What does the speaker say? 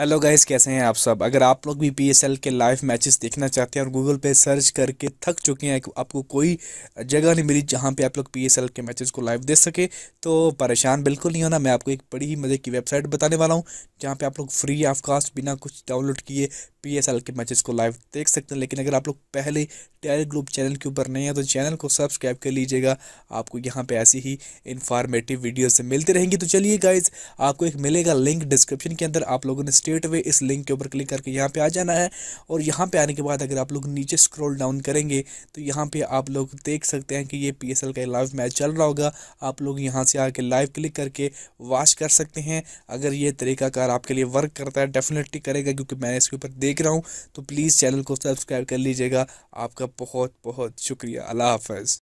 hello guys कैसे हैं आप सब अगर आप लोग भी पीएसएल के लाइव मैचेस देखना चाहते हैं और गूगल पे सर्च करके थक चुके हैं आपको कोई जगह नहीं मिली जहां पे आप लोग पीएसएल के मैचेस को लाइव देख सके तो परेशान बिल्कुल नहीं होना मैं आपको एक बड़ी ही मज़े की वेबसाइट बताने वाला हूं जहां पे आप लोग फ्री ऑफ कास्ट बिना कुछ डाउनलोड किए पी के मैचेज़ को लाइव देख सकते हैं लेकिन अगर आप लोग पहले टेल ग्रुप चैनल के ऊपर नहीं है तो चैनल को सब्सक्राइब कर लीजिएगा आपको यहाँ पर ऐसी ही इन्फॉर्मेटिव वीडियोज मिलती रहेंगी तो चलिए गाइज आपको एक मिलेगा लिंक डिस्क्रिप्शन के अंदर आप लोगों ने स्टेट वे इस लिंक के ऊपर क्लिक करके यहाँ पे आ जाना है और यहाँ पे आने के बाद अगर आप लोग नीचे स्क्रॉल डाउन करेंगे तो यहाँ पे आप लोग देख सकते हैं कि ये पी का लाइव मैच चल रहा होगा आप लोग यहाँ से आके लाइव क्लिक करके वॉच कर सकते हैं अगर ये तरीकाकार आपके लिए वर्क करता है डेफिनेटली करेगा क्योंकि मैं इसके ऊपर देख रहा हूँ तो प्लीज़ चैनल को सब्सक्राइब कर लीजिएगा आपका बहुत बहुत शुक्रिया अल्लाह हाफ